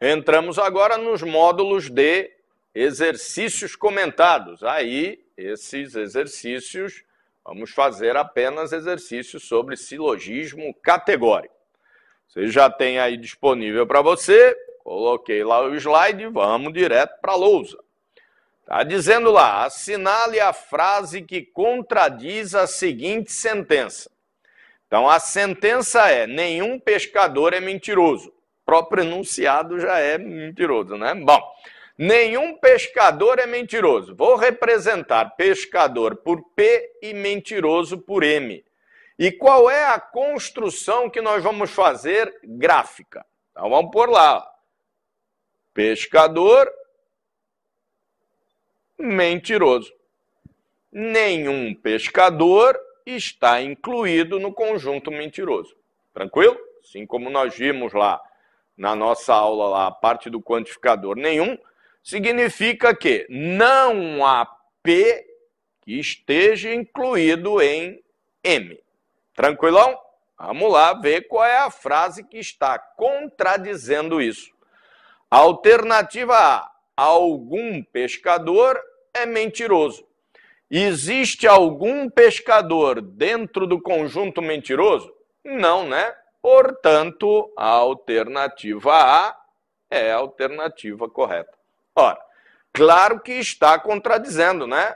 Entramos agora nos módulos de exercícios comentados. Aí, esses exercícios, vamos fazer apenas exercícios sobre silogismo categórico. Você já tem aí disponível para você, coloquei lá o slide, vamos direto para a lousa. Está dizendo lá: assinale a frase que contradiz a seguinte sentença. Então, a sentença é: nenhum pescador é mentiroso. O próprio enunciado já é mentiroso, né? Bom, nenhum pescador é mentiroso. Vou representar pescador por P e mentiroso por M. E qual é a construção que nós vamos fazer gráfica? Então, vamos por lá: pescador mentiroso. Nenhum pescador está incluído no conjunto mentiroso. Tranquilo? Assim como nós vimos lá na nossa aula, lá, a parte do quantificador nenhum, significa que não há P que esteja incluído em M. Tranquilão? Vamos lá ver qual é a frase que está contradizendo isso. Alternativa A: algum pescador é mentiroso. Existe algum pescador dentro do conjunto mentiroso? Não, né? Portanto, a alternativa A é a alternativa correta. Ora, claro que está contradizendo, né?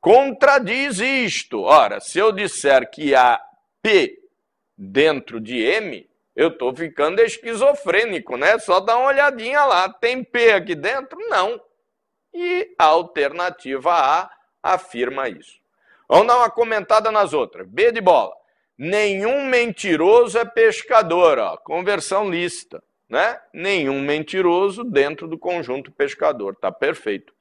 Contradiz isto. Ora, se eu disser que há P dentro de M, eu estou ficando esquizofrênico, né? Só dá uma olhadinha lá. Tem P aqui dentro? Não e a alternativa A afirma isso. Vamos dar uma comentada nas outras. B de bola. Nenhum mentiroso é pescador, ó, conversão lícita, né? Nenhum mentiroso dentro do conjunto pescador, tá perfeito.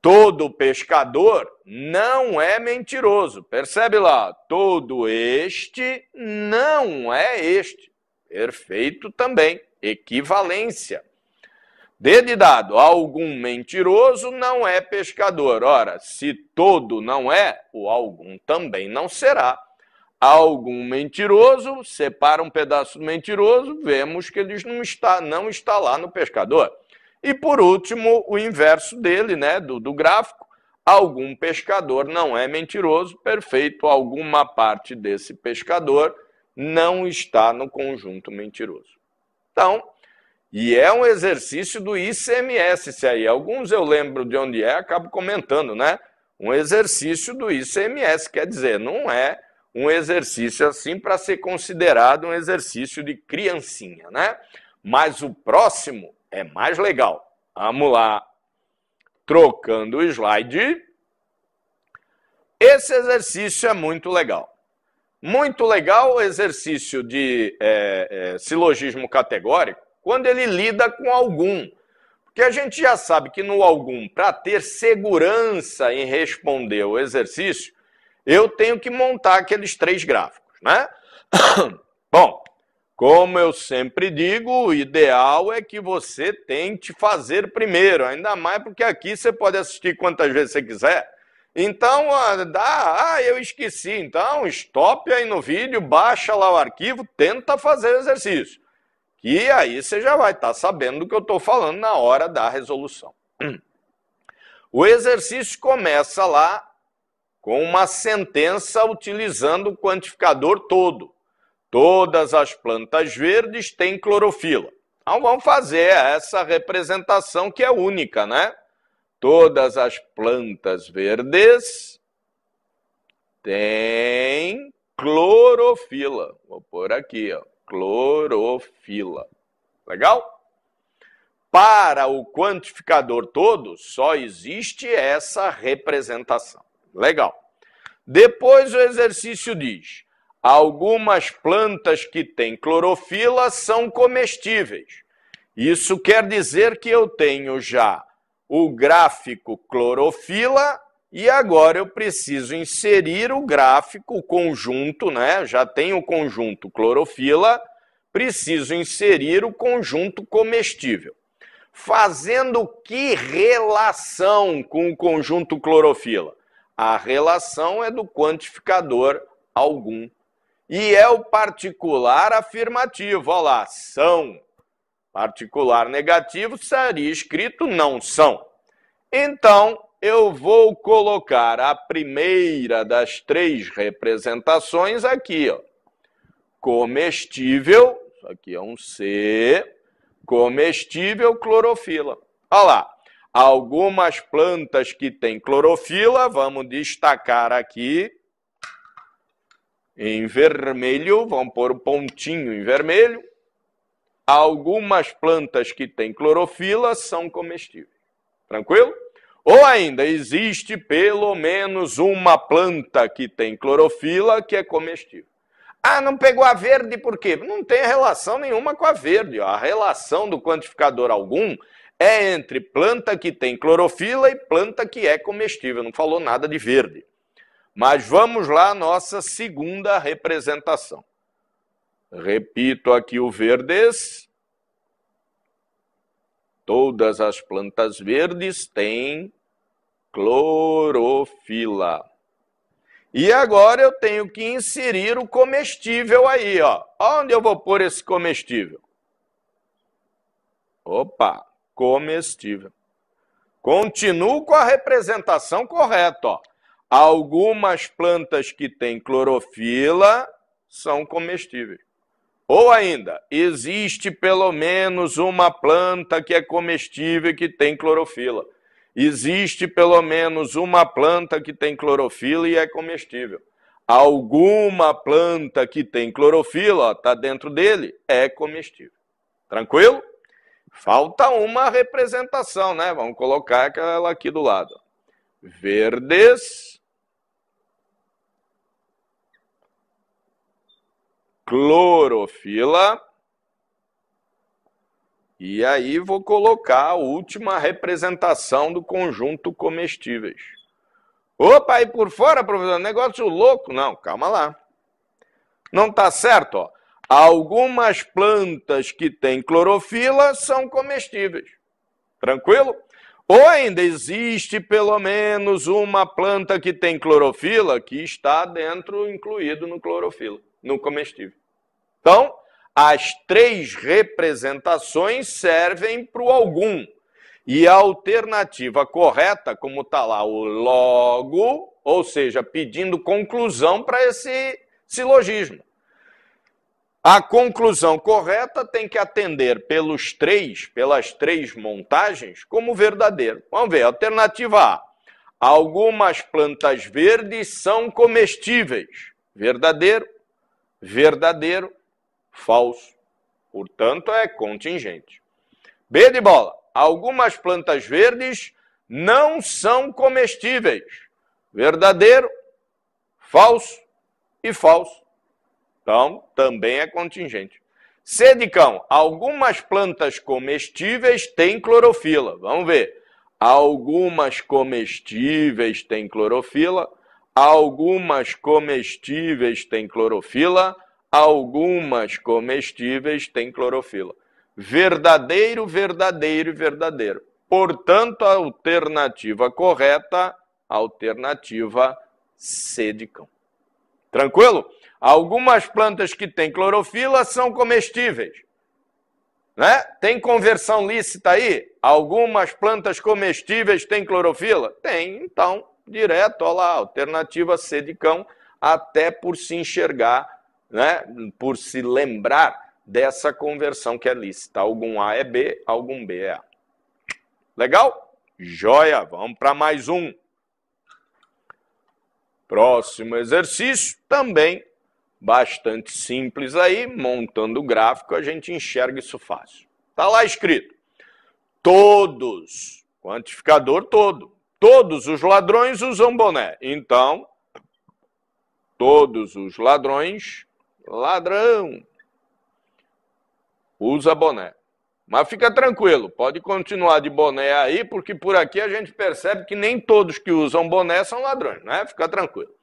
Todo pescador não é mentiroso, percebe lá? Todo este não é este. Perfeito também, equivalência. Dele dado, algum mentiroso não é pescador. Ora, se todo não é, o algum também não será. Algum mentiroso, separa um pedaço do mentiroso, vemos que ele não está, não está lá no pescador. E por último, o inverso dele, né, do, do gráfico, algum pescador não é mentiroso, perfeito, alguma parte desse pescador não está no conjunto mentiroso. Então, e é um exercício do ICMS se aí. Alguns eu lembro de onde é, acabo comentando, né? Um exercício do ICMS, quer dizer, não é um exercício assim para ser considerado um exercício de criancinha, né? Mas o próximo é mais legal. Vamos lá. Trocando o slide. Esse exercício é muito legal. Muito legal o exercício de é, é, silogismo categórico quando ele lida com algum. Porque a gente já sabe que no algum, para ter segurança em responder o exercício, eu tenho que montar aqueles três gráficos, né? Bom, como eu sempre digo, o ideal é que você tente fazer primeiro, ainda mais porque aqui você pode assistir quantas vezes você quiser. Então, ah, dá, ah, eu esqueci. Então, stop aí no vídeo, baixa lá o arquivo, tenta fazer o exercício. E aí você já vai estar tá sabendo do que eu estou falando na hora da resolução. O exercício começa lá com uma sentença utilizando o quantificador todo. Todas as plantas verdes têm clorofila. Então vamos fazer essa representação que é única, né? Todas as plantas verdes têm clorofila. Vou pôr aqui, ó clorofila. Legal? Para o quantificador todo, só existe essa representação. Legal. Depois o exercício diz: algumas plantas que têm clorofila são comestíveis. Isso quer dizer que eu tenho já o gráfico clorofila e agora eu preciso inserir o gráfico, o conjunto, né? Já tem o conjunto clorofila, preciso inserir o conjunto comestível. Fazendo que relação com o conjunto clorofila? A relação é do quantificador algum. E é o particular afirmativo, olha lá, são. Particular negativo seria escrito não são. Então, eu vou colocar a primeira das três representações aqui, ó. Comestível, isso aqui é um C, comestível clorofila. Olha lá, algumas plantas que têm clorofila, vamos destacar aqui em vermelho, vamos pôr o pontinho em vermelho. Algumas plantas que têm clorofila são comestíveis. Tranquilo? Ou ainda, existe pelo menos uma planta que tem clorofila que é comestível. Ah, não pegou a verde por quê? Não tem relação nenhuma com a verde. A relação do quantificador algum é entre planta que tem clorofila e planta que é comestível. Não falou nada de verde. Mas vamos lá à nossa segunda representação. Repito aqui o verdes, Todas as plantas verdes têm clorofila. E agora eu tenho que inserir o comestível aí, ó. Onde eu vou pôr esse comestível? Opa, comestível. Continuo com a representação correta, ó. Algumas plantas que têm clorofila são comestíveis. Ou ainda, existe pelo menos uma planta que é comestível e que tem clorofila. Existe pelo menos uma planta que tem clorofila e é comestível. Alguma planta que tem clorofila, está dentro dele, é comestível. Tranquilo? Falta uma representação, né? Vamos colocar aquela aqui do lado. Verdes, clorofila. E aí vou colocar a última representação do conjunto comestíveis. Opa, aí por fora, professor, negócio louco. Não, calma lá. Não tá certo, ó. Algumas plantas que têm clorofila são comestíveis. Tranquilo? Ou ainda existe pelo menos uma planta que tem clorofila que está dentro incluído no clorofila no comestível. Então, as três representações servem para o algum. E a alternativa correta, como está lá, o logo, ou seja, pedindo conclusão para esse silogismo. A conclusão correta tem que atender pelos três, pelas três montagens, como verdadeiro. Vamos ver, alternativa A. Algumas plantas verdes são comestíveis. Verdadeiro verdadeiro, falso. Portanto, é contingente. B de bola. Algumas plantas verdes não são comestíveis. Verdadeiro, falso e falso. Então, também é contingente. C de cão. Algumas plantas comestíveis têm clorofila. Vamos ver. Algumas comestíveis têm clorofila Algumas comestíveis têm clorofila, algumas comestíveis têm clorofila. Verdadeiro, verdadeiro e verdadeiro. Portanto, a alternativa correta, alternativa C de cão. Tranquilo? Algumas plantas que têm clorofila são comestíveis. Né? Tem conversão lícita aí? Algumas plantas comestíveis têm clorofila? Tem, então direto, olha lá, alternativa C de cão, até por se enxergar, né, por se lembrar dessa conversão que é lícita. Algum A é B, algum B é A. Legal? Joia, vamos para mais um. Próximo exercício, também bastante simples aí, montando o gráfico, a gente enxerga isso fácil. Está lá escrito: todos, quantificador todo, Todos os ladrões usam boné. Então, todos os ladrões, ladrão, usa boné. Mas fica tranquilo, pode continuar de boné aí, porque por aqui a gente percebe que nem todos que usam boné são ladrões, né? Fica tranquilo.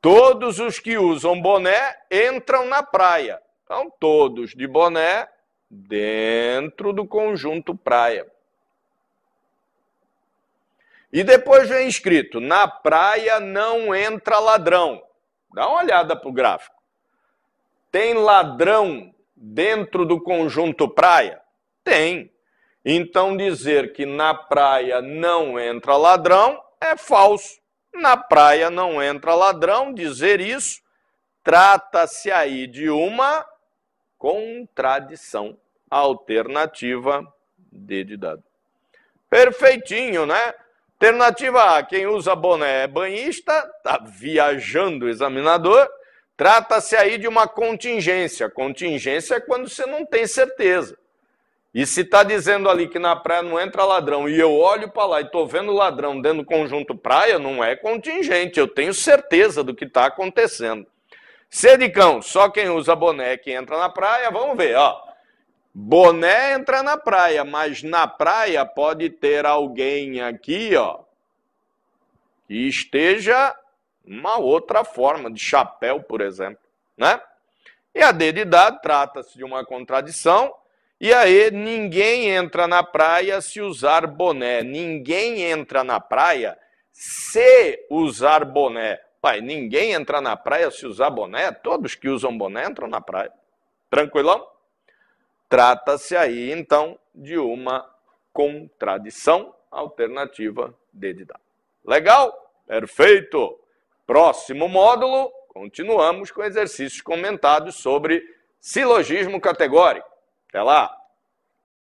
Todos os que usam boné entram na praia. Então, todos de boné dentro do conjunto praia. E depois vem escrito: na praia não entra ladrão. Dá uma olhada para o gráfico. Tem ladrão dentro do conjunto praia? Tem. Então dizer que na praia não entra ladrão é falso. Na praia não entra ladrão, dizer isso trata-se aí de uma contradição alternativa D de dado. Perfeitinho, né? Alternativa A: quem usa boné é banhista, está viajando o examinador. Trata-se aí de uma contingência. Contingência é quando você não tem certeza. E se está dizendo ali que na praia não entra ladrão e eu olho para lá e estou vendo ladrão dentro do conjunto praia, não é contingente. Eu tenho certeza do que está acontecendo. cão, só quem usa boné é que entra na praia, vamos ver, ó. Boné entra na praia, mas na praia pode ter alguém aqui, ó, que esteja uma outra forma de chapéu, por exemplo, né? E a dedidada trata-se de uma contradição, e aí ninguém entra na praia se usar boné. Ninguém entra na praia se usar boné. Pai, ninguém entra na praia se usar boné. Todos que usam boné entram na praia. Tranquilão? Trata-se aí, então, de uma contradição alternativa de Didá. Legal? Perfeito! Próximo módulo, continuamos com exercícios comentados sobre silogismo categórico. Até lá!